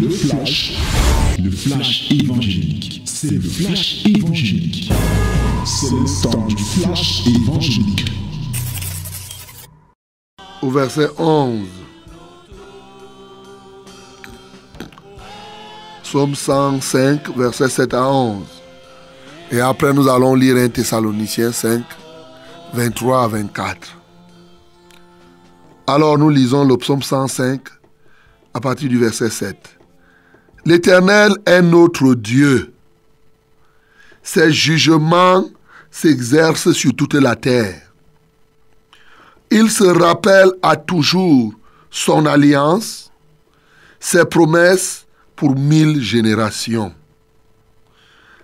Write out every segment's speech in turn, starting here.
le flash, le flash évangélique. C'est le flash évangélique. C'est le temps du flash évangélique. Au verset 11, Psaume 105, verset 7 à 11. Et après, nous allons lire 1 Thessaloniciens 5, 23 à 24. Alors, nous lisons le psaume 105, à partir du verset 7. L'Éternel est notre Dieu. Ses jugements s'exercent sur toute la terre. Il se rappelle à toujours son alliance, ses promesses pour mille générations.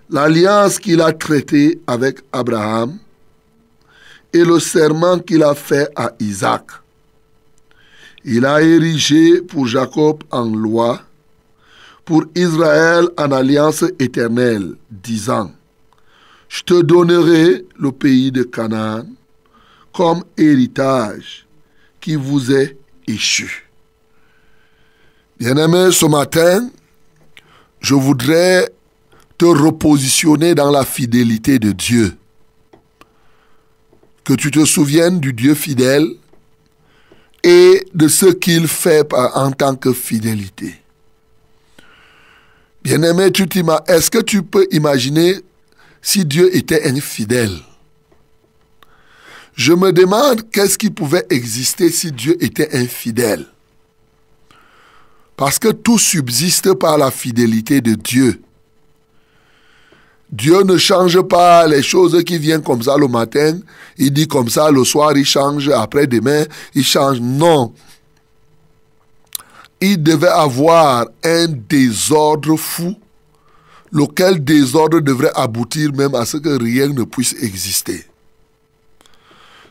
L'alliance qu'il a traitée avec Abraham et le serment qu'il a fait à Isaac. Il a érigé pour Jacob en loi, pour Israël en alliance éternelle, disant, Je te donnerai le pays de Canaan comme héritage qui vous est échu. Bien-aimé, ce matin, je voudrais te repositionner dans la fidélité de Dieu. Que tu te souviennes du Dieu fidèle et de ce qu'il fait en tant que fidélité. Bien-aimé, Tutima, est-ce que tu peux imaginer si Dieu était infidèle Je me demande qu'est-ce qui pouvait exister si Dieu était infidèle. Parce que tout subsiste par la fidélité de Dieu. Dieu ne change pas les choses qui viennent comme ça le matin. Il dit comme ça le soir, il change. Après-demain, il change. Non. Il devait avoir un désordre fou, lequel désordre devrait aboutir même à ce que rien ne puisse exister.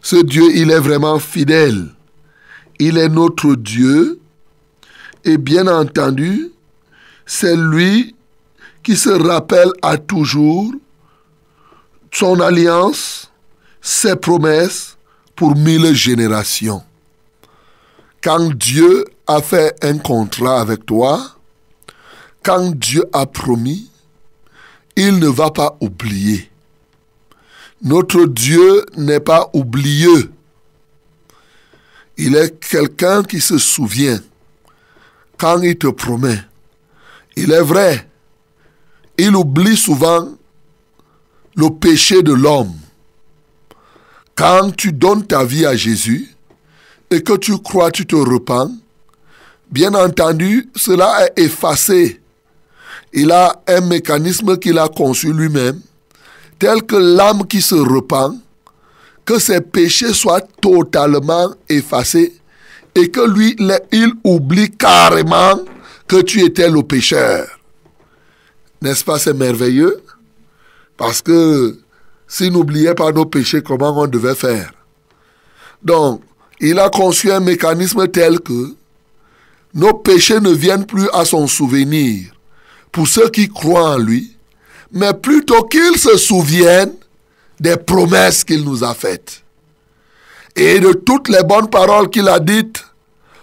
Ce Dieu, il est vraiment fidèle. Il est notre Dieu. Et bien entendu, c'est lui qui se rappelle à toujours son alliance, ses promesses pour mille générations. Quand Dieu a fait un contrat avec toi, quand Dieu a promis, il ne va pas oublier. Notre Dieu n'est pas oublieux. Il est quelqu'un qui se souvient quand il te promet. Il est vrai, il oublie souvent le péché de l'homme. Quand tu donnes ta vie à Jésus et que tu crois, tu te repens, bien entendu, cela est effacé. Il a un mécanisme qu'il a conçu lui-même, tel que l'âme qui se repent, que ses péchés soient totalement effacés et que lui, il oublie carrément que tu étais le pécheur. N'est-ce pas, c'est merveilleux Parce que s'il n'oubliait pas nos péchés, comment on devait faire Donc, il a conçu un mécanisme tel que nos péchés ne viennent plus à son souvenir pour ceux qui croient en lui, mais plutôt qu'ils se souviennent des promesses qu'il nous a faites et de toutes les bonnes paroles qu'il a dites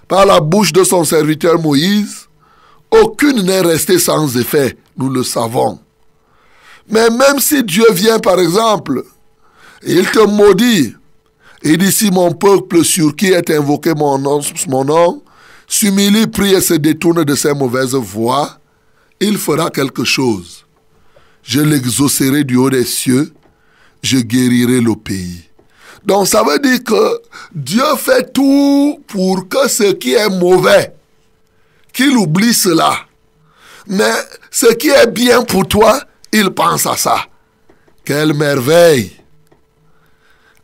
par la bouche de son serviteur Moïse aucune n'est restée sans effet, nous le savons. Mais même si Dieu vient, par exemple, et il te maudit, et dit si mon peuple sur qui est invoqué mon nom, mon nom s'humilie, prie et se détourne de ses mauvaises voies, il fera quelque chose. Je l'exaucerai du haut des cieux, je guérirai le pays. Donc ça veut dire que Dieu fait tout pour que ce qui est mauvais qu'il oublie cela. Mais ce qui est bien pour toi, il pense à ça. Quelle merveille.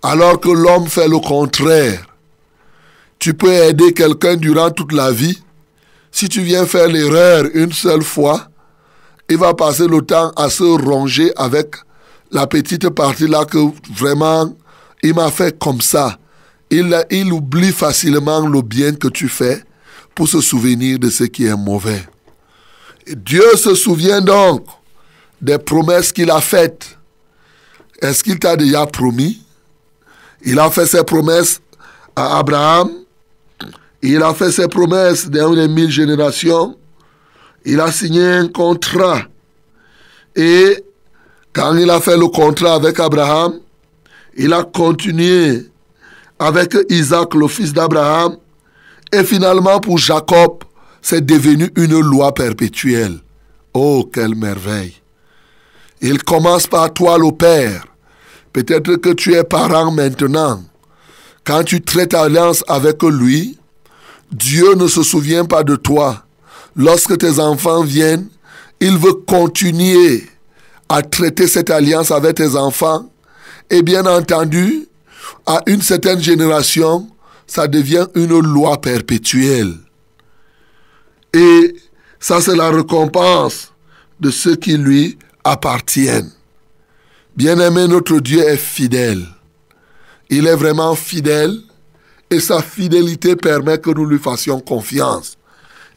Alors que l'homme fait le contraire. Tu peux aider quelqu'un durant toute la vie. Si tu viens faire l'erreur une seule fois, il va passer le temps à se ronger avec la petite partie là que vraiment il m'a fait comme ça. Il, il oublie facilement le bien que tu fais pour se souvenir de ce qui est mauvais. Dieu se souvient donc des promesses qu'il a faites. Est-ce qu'il t'a déjà promis Il a fait ses promesses à Abraham. Il a fait ses promesses dans les mille générations. Il a signé un contrat. Et quand il a fait le contrat avec Abraham, il a continué avec Isaac, le fils d'Abraham, et finalement, pour Jacob, c'est devenu une loi perpétuelle. Oh, quelle merveille. Il commence par toi, le Père. Peut-être que tu es parent maintenant. Quand tu traites alliance avec lui, Dieu ne se souvient pas de toi. Lorsque tes enfants viennent, il veut continuer à traiter cette alliance avec tes enfants. Et bien entendu, à une certaine génération, ça devient une loi perpétuelle. Et ça, c'est la récompense de ceux qui lui appartiennent. Bien-aimé, notre Dieu est fidèle. Il est vraiment fidèle et sa fidélité permet que nous lui fassions confiance.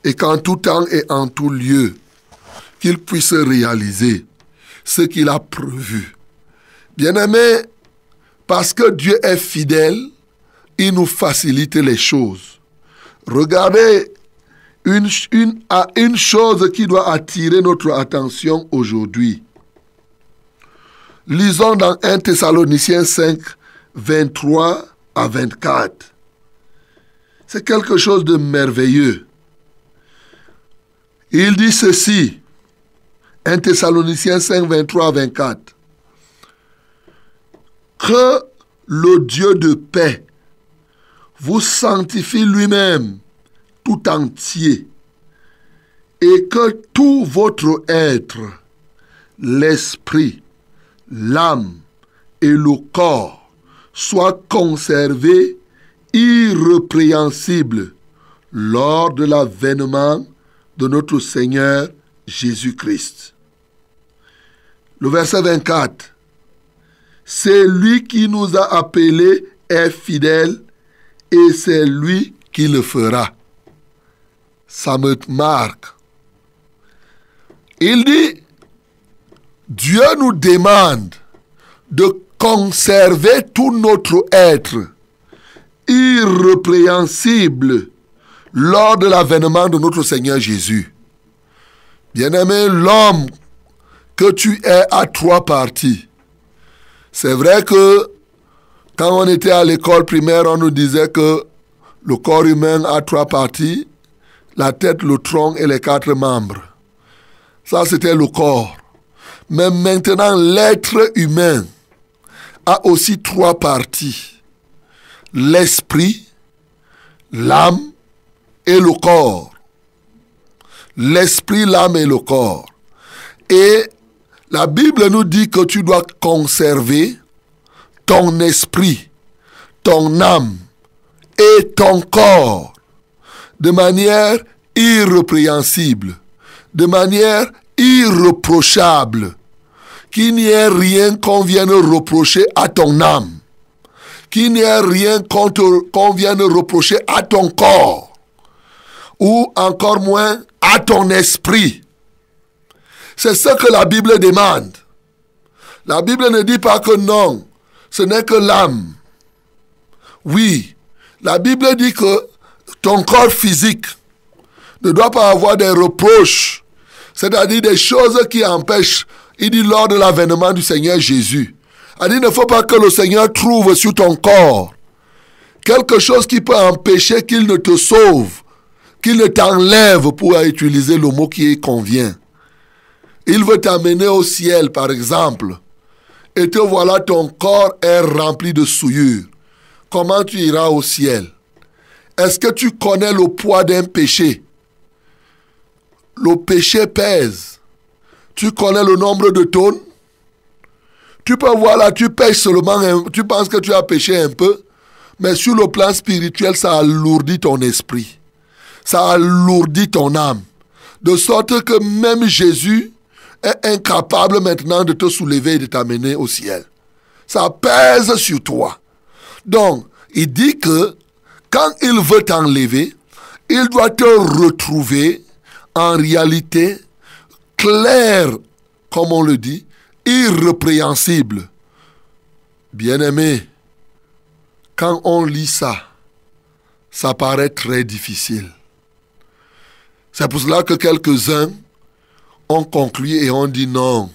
Et qu'en tout temps et en tout lieu, qu'il puisse réaliser ce qu'il a prévu. Bien-aimé, parce que Dieu est fidèle, il nous facilite les choses. Regardez une, une, à une chose qui doit attirer notre attention aujourd'hui. Lisons dans 1 Thessaloniciens 5, 23 à 24. C'est quelque chose de merveilleux. Il dit ceci, 1 Thessaloniciens 5, 23 à 24. Que le Dieu de paix vous sanctifie lui-même tout entier et que tout votre être, l'esprit, l'âme et le corps soient conservés irrépréhensibles lors de l'avènement de notre Seigneur Jésus-Christ. Le verset 24. C'est lui qui nous a appelés est fidèle et c'est lui qui le fera. Ça me marque. Il dit, Dieu nous demande de conserver tout notre être irrépréhensible lors de l'avènement de notre Seigneur Jésus. Bien-aimé, l'homme que tu es à trois parties. C'est vrai que quand on était à l'école primaire, on nous disait que le corps humain a trois parties, la tête, le tronc et les quatre membres. Ça, c'était le corps. Mais maintenant, l'être humain a aussi trois parties. L'esprit, l'âme et le corps. L'esprit, l'âme et le corps. Et la Bible nous dit que tu dois conserver ton esprit, ton âme et ton corps de manière irrépréhensible, de manière irreprochable, qu'il n'y ait rien qu'on vienne reprocher à ton âme, qu'il n'y ait rien qu'on vienne reprocher à ton corps, ou encore moins à ton esprit. C'est ce que la Bible demande. La Bible ne dit pas que non, ce n'est que l'âme. Oui, la Bible dit que ton corps physique ne doit pas avoir des reproches, c'est-à-dire des choses qui empêchent. Il dit lors de l'avènement du Seigneur Jésus. Il dit, ne faut pas que le Seigneur trouve sur ton corps quelque chose qui peut empêcher qu'il ne te sauve, qu'il ne t'enlève pour utiliser le mot qui convient. Il veut t'amener au ciel, par exemple et te voilà, ton corps est rempli de souillure. Comment tu iras au ciel Est-ce que tu connais le poids d'un péché Le péché pèse. Tu connais le nombre de tonnes Tu peux voir là, tu pèches seulement, tu penses que tu as péché un peu, mais sur le plan spirituel, ça alourdit ton esprit. Ça alourdit ton âme. De sorte que même Jésus, est incapable maintenant de te soulever et de t'amener au ciel. Ça pèse sur toi. Donc, il dit que quand il veut t'enlever, il doit te retrouver en réalité clair, comme on le dit, irrépréhensible. Bien-aimé, quand on lit ça, ça paraît très difficile. C'est pour cela que quelques-uns on conclut et on dit non,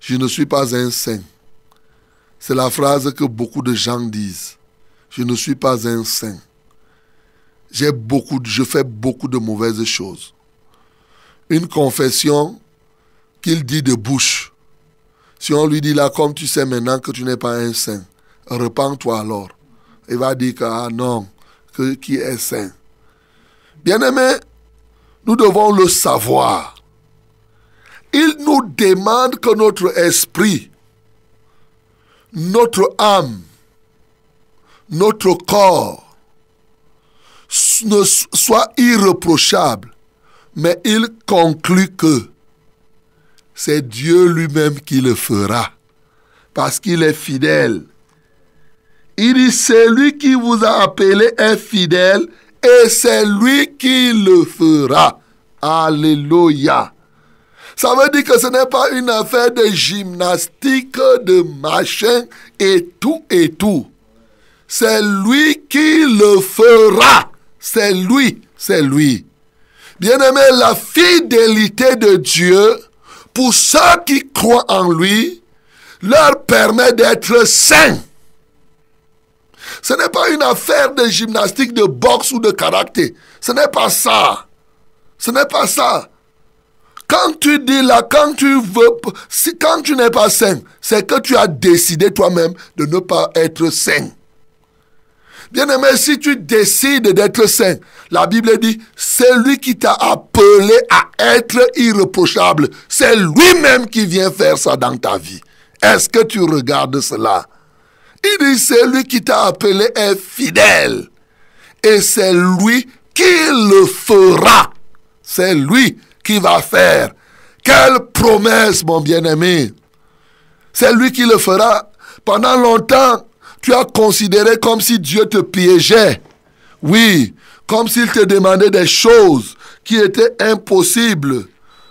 je ne suis pas un saint. C'est la phrase que beaucoup de gens disent. Je ne suis pas un saint. J'ai beaucoup, je fais beaucoup de mauvaises choses. Une confession qu'il dit de bouche. Si on lui dit là, comme tu sais maintenant que tu n'es pas un saint, repends-toi alors. Il va dire que, ah non, que, qui est saint. Bien-aimé, nous devons le savoir. Il nous demande que notre esprit, notre âme, notre corps ne soit irréprochable, mais il conclut que c'est Dieu lui-même qui le fera, parce qu'il est fidèle. Il dit, celui qui vous a appelé infidèle, et c'est lui qui le fera. Alléluia. Ça veut dire que ce n'est pas une affaire de gymnastique, de machin et tout et tout. C'est lui qui le fera. C'est lui, c'est lui. Bien-aimé, la fidélité de Dieu, pour ceux qui croient en lui, leur permet d'être saints. Ce n'est pas une affaire de gymnastique, de boxe ou de caractère. Ce n'est pas ça. Ce n'est pas ça. Quand tu dis là, quand tu veux, si, quand tu n'es pas sain, c'est que tu as décidé toi-même de ne pas être sain. Bien-aimé, si tu décides d'être saint, la Bible dit, c'est lui qui t'a appelé à être irréprochable, c'est lui-même qui vient faire ça dans ta vie. Est-ce que tu regardes cela Il dit, celui qui t'a appelé est fidèle. Et c'est lui qui le fera. C'est lui qui va faire. Quelle promesse, mon bien-aimé. C'est lui qui le fera. Pendant longtemps, tu as considéré comme si Dieu te piégeait. Oui, comme s'il te demandait des choses qui étaient impossibles.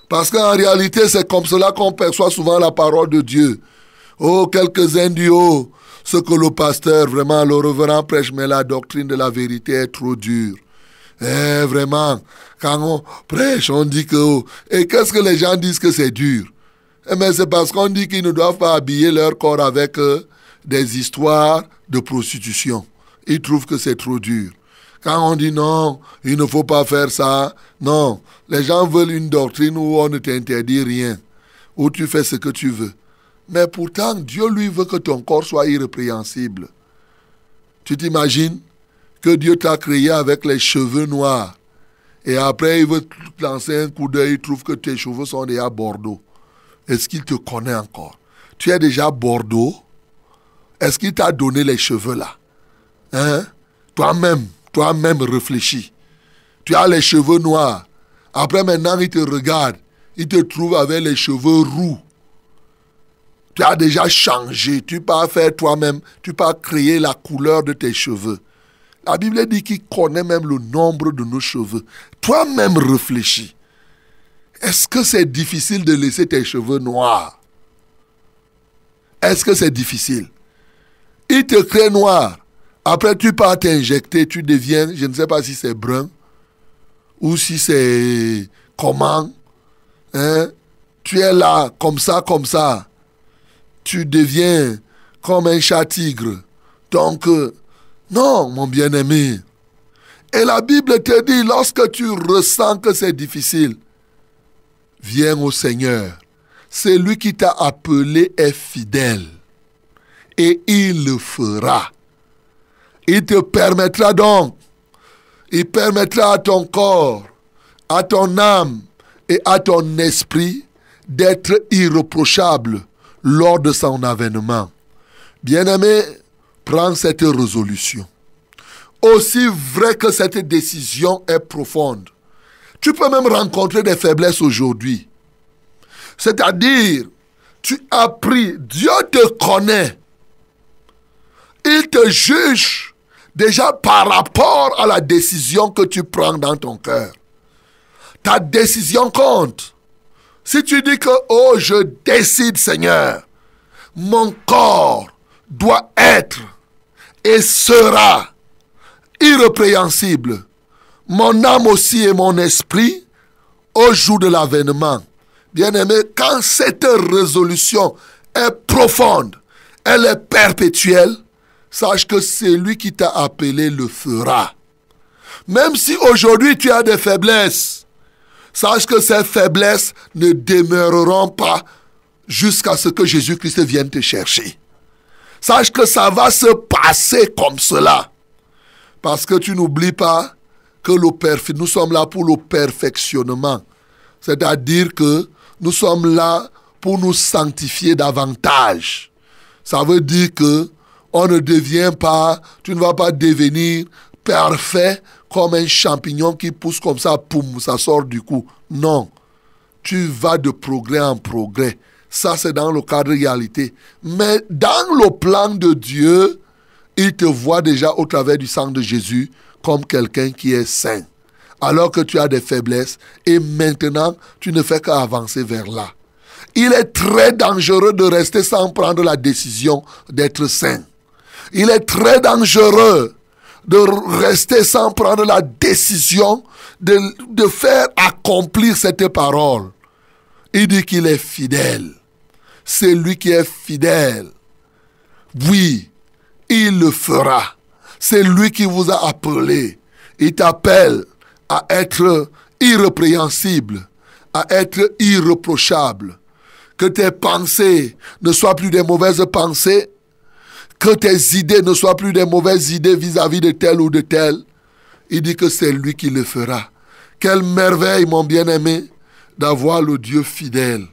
Parce qu'en réalité, c'est comme cela qu'on perçoit souvent la parole de Dieu. Oh, quelques-uns ce que le pasteur, vraiment le reverend prêche, mais la doctrine de la vérité est trop dure. Mais eh, vraiment, quand on prêche, on dit que... Oh, et qu'est-ce que les gens disent que c'est dur eh, Mais c'est parce qu'on dit qu'ils ne doivent pas habiller leur corps avec euh, des histoires de prostitution. Ils trouvent que c'est trop dur. Quand on dit non, il ne faut pas faire ça, non, les gens veulent une doctrine où on ne t'interdit rien, où tu fais ce que tu veux. Mais pourtant, Dieu lui veut que ton corps soit irrépréhensible. Tu t'imagines que Dieu t'a créé avec les cheveux noirs. Et après, il veut te lancer un coup d'œil, il trouve que tes cheveux sont déjà bordeaux. Est-ce qu'il te connaît encore Tu es déjà bordeaux Est-ce qu'il t'a donné les cheveux là hein? Toi-même, toi-même réfléchis. Tu as les cheveux noirs. Après maintenant, il te regarde. Il te trouve avec les cheveux roux. Tu as déjà changé. Tu peux faire toi-même. Tu peux créer la couleur de tes cheveux. La Bible dit qu'il connaît même le nombre de nos cheveux. Toi-même réfléchis. Est-ce que c'est difficile de laisser tes cheveux noirs Est-ce que c'est difficile Il te crée noir. Après, tu pars t'injecter, tu deviens, je ne sais pas si c'est brun ou si c'est comment. Hein? Tu es là, comme ça, comme ça. Tu deviens comme un chat tigre. Donc, euh, non, mon bien-aimé. Et la Bible te dit, lorsque tu ressens que c'est difficile, viens au Seigneur. Celui qui t'a appelé est fidèle. Et il le fera. Il te permettra donc, il permettra à ton corps, à ton âme et à ton esprit d'être irreprochable lors de son avènement. Bien-aimé, Prends cette résolution. Aussi vrai que cette décision est profonde, tu peux même rencontrer des faiblesses aujourd'hui. C'est-à-dire, tu as pris, Dieu te connaît. Il te juge déjà par rapport à la décision que tu prends dans ton cœur. Ta décision compte. Si tu dis que, oh, je décide, Seigneur, mon corps doit être et sera irrépréhensible, mon âme aussi et mon esprit, au jour de l'avènement. Bien-aimé, quand cette résolution est profonde, elle est perpétuelle, sache que celui qui t'a appelé le fera. Même si aujourd'hui tu as des faiblesses, sache que ces faiblesses ne demeureront pas jusqu'à ce que Jésus-Christ vienne te chercher. Sache que ça va se passer comme cela. Parce que tu n'oublies pas que le nous sommes là pour le perfectionnement. C'est-à-dire que nous sommes là pour nous sanctifier davantage. Ça veut dire que on ne devient pas, tu ne vas pas devenir parfait comme un champignon qui pousse comme ça, poum, ça sort du cou. Non. Tu vas de progrès en progrès. Ça, c'est dans le cadre de réalité. Mais dans le plan de Dieu, il te voit déjà au travers du sang de Jésus comme quelqu'un qui est saint. Alors que tu as des faiblesses et maintenant, tu ne fais qu'avancer vers là. Il est très dangereux de rester sans prendre la décision d'être saint. Il est très dangereux de rester sans prendre la décision de, de faire accomplir cette parole. Il dit qu'il est fidèle. C'est lui qui est fidèle, oui, il le fera. C'est lui qui vous a appelé. Il t'appelle à être irrépréhensible, à être irreprochable. Que tes pensées ne soient plus des mauvaises pensées, que tes idées ne soient plus des mauvaises idées vis-à-vis -vis de tel ou de tel. Il dit que c'est lui qui le fera. Quelle merveille, mon bien-aimé, d'avoir le Dieu fidèle.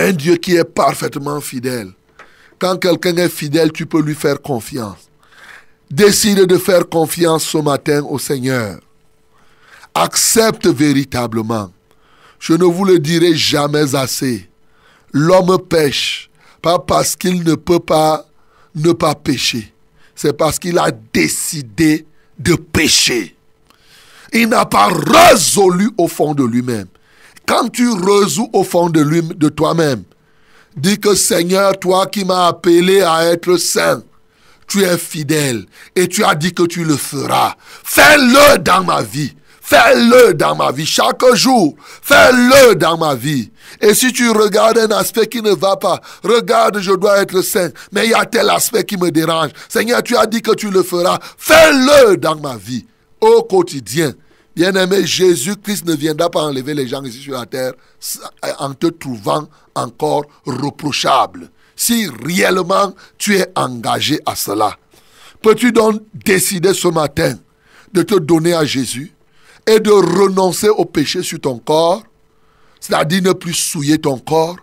Un Dieu qui est parfaitement fidèle. Quand quelqu'un est fidèle, tu peux lui faire confiance. Décide de faire confiance ce matin au Seigneur. Accepte véritablement. Je ne vous le dirai jamais assez. L'homme pêche, pas parce qu'il ne peut pas ne pas pécher. C'est parce qu'il a décidé de pécher. Il n'a pas résolu au fond de lui-même. Quand tu résous au fond de, de toi-même, dis que Seigneur, toi qui m'as appelé à être saint, tu es fidèle et tu as dit que tu le feras. Fais-le dans ma vie. Fais-le dans ma vie. Chaque jour, fais-le dans ma vie. Et si tu regardes un aspect qui ne va pas, regarde, je dois être saint, mais il y a tel aspect qui me dérange. Seigneur, tu as dit que tu le feras. Fais-le dans ma vie. Au quotidien, Bien-aimé, Jésus-Christ ne viendra pas enlever les gens ici sur la terre en te trouvant encore reprochable. Si réellement tu es engagé à cela, peux-tu donc décider ce matin de te donner à Jésus et de renoncer au péché sur ton corps, c'est-à-dire ne plus souiller ton corps,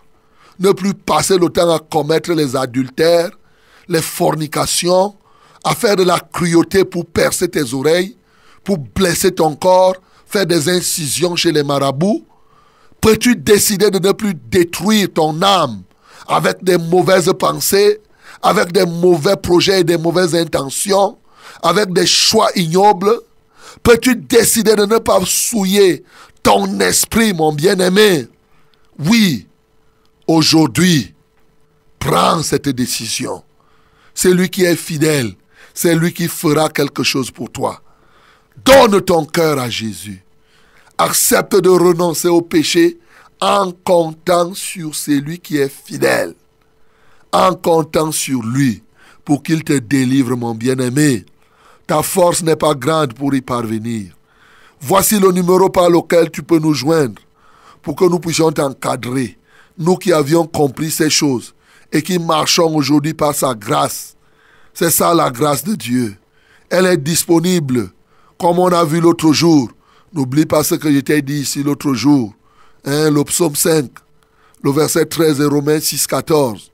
ne plus passer le temps à commettre les adultères, les fornications, à faire de la cruauté pour percer tes oreilles, pour blesser ton corps, faire des incisions chez les marabouts Peux-tu décider de ne plus détruire ton âme avec des mauvaises pensées, avec des mauvais projets et des mauvaises intentions, avec des choix ignobles Peux-tu décider de ne pas souiller ton esprit, mon bien-aimé Oui, aujourd'hui, prends cette décision. C'est lui qui est fidèle, c'est lui qui fera quelque chose pour toi. Donne ton cœur à Jésus. Accepte de renoncer au péché en comptant sur celui qui est fidèle. En comptant sur lui pour qu'il te délivre, mon bien-aimé. Ta force n'est pas grande pour y parvenir. Voici le numéro par lequel tu peux nous joindre pour que nous puissions t'encadrer. Nous qui avions compris ces choses et qui marchons aujourd'hui par sa grâce. C'est ça la grâce de Dieu. Elle est disponible comme on a vu l'autre jour, n'oublie pas ce que je t'ai dit ici l'autre jour. Hein, le psaume 5, le verset 13 et Romains 6, 14.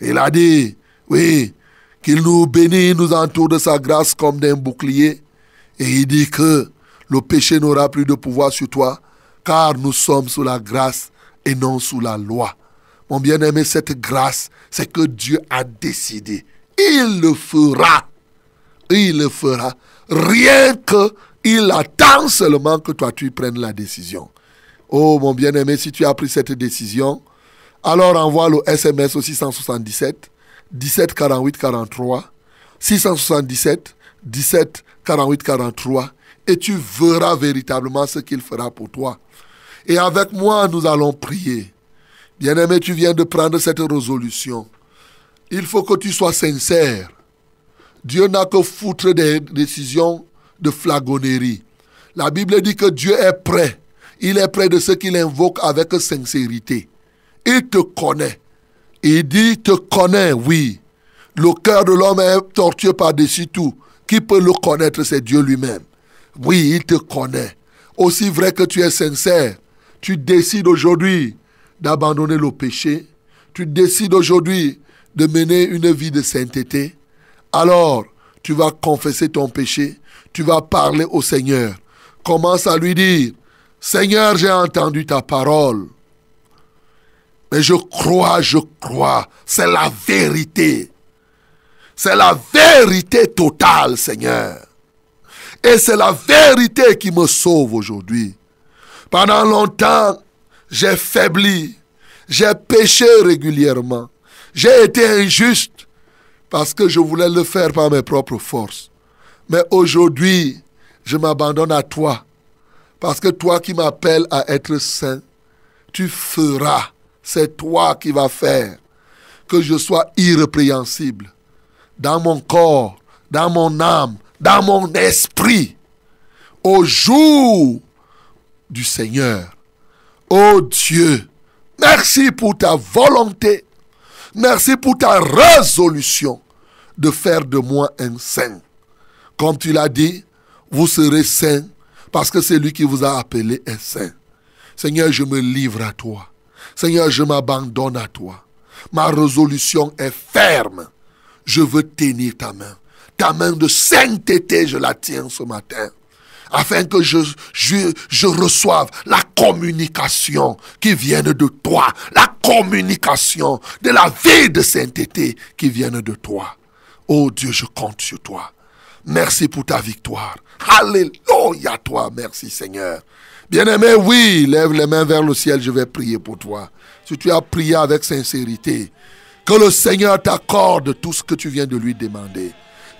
Il a dit, oui, qu'il nous bénit, nous entoure de sa grâce comme d'un bouclier. Et il dit que le péché n'aura plus de pouvoir sur toi, car nous sommes sous la grâce et non sous la loi. Mon bien-aimé, cette grâce, c'est que Dieu a décidé. Il le fera. Il le fera rien que il attend seulement que toi tu prennes la décision. Oh mon bien-aimé, si tu as pris cette décision, alors envoie le SMS au 677 17 48 43 677 17 48 43 et tu verras véritablement ce qu'il fera pour toi. Et avec moi, nous allons prier. Bien-aimé, tu viens de prendre cette résolution. Il faut que tu sois sincère. Dieu n'a que foutre des décisions de flagonnerie. La Bible dit que Dieu est prêt. Il est prêt de ce qu'il invoque avec sincérité. Il te connaît. Il dit, te connaît, oui. Le cœur de l'homme est tortueux par-dessus tout. Qui peut le connaître C'est Dieu lui-même. Oui, il te connaît. Aussi vrai que tu es sincère, tu décides aujourd'hui d'abandonner le péché. Tu décides aujourd'hui de mener une vie de sainteté. Alors, tu vas confesser ton péché, tu vas parler au Seigneur. Commence à lui dire, Seigneur, j'ai entendu ta parole. Mais je crois, je crois. C'est la vérité. C'est la vérité totale, Seigneur. Et c'est la vérité qui me sauve aujourd'hui. Pendant longtemps, j'ai faibli. J'ai péché régulièrement. J'ai été injuste parce que je voulais le faire par mes propres forces. Mais aujourd'hui, je m'abandonne à toi, parce que toi qui m'appelles à être saint, tu feras, c'est toi qui vas faire que je sois irrépréhensible dans mon corps, dans mon âme, dans mon esprit, au jour du Seigneur. Ô oh Dieu, merci pour ta volonté Merci pour ta résolution de faire de moi un saint. Comme tu l'as dit, vous serez saint parce que celui qui vous a appelé est saint. Seigneur, je me livre à toi. Seigneur, je m'abandonne à toi. Ma résolution est ferme. Je veux tenir ta main. Ta main de sainteté, je la tiens ce matin afin que je, je, je reçoive la communication qui vienne de toi, la communication de la vie de sainteté qui vienne de toi. Oh Dieu, je compte sur toi. Merci pour ta victoire. Alléluia toi. Merci Seigneur. Bien-aimé, oui, lève les mains vers le ciel, je vais prier pour toi. Si tu as prié avec sincérité, que le Seigneur t'accorde tout ce que tu viens de lui demander.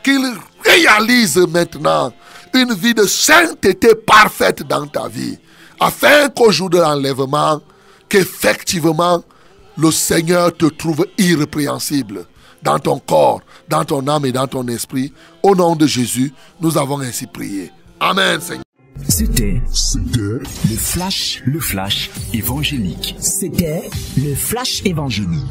Qu'il réalise maintenant une vie de sainteté parfaite dans ta vie, afin qu'au jour de l'enlèvement, qu'effectivement, le Seigneur te trouve irrépréhensible dans ton corps, dans ton âme et dans ton esprit. Au nom de Jésus, nous avons ainsi prié. Amen, Seigneur. C'était le flash, le flash évangélique. C'était le flash évangélique.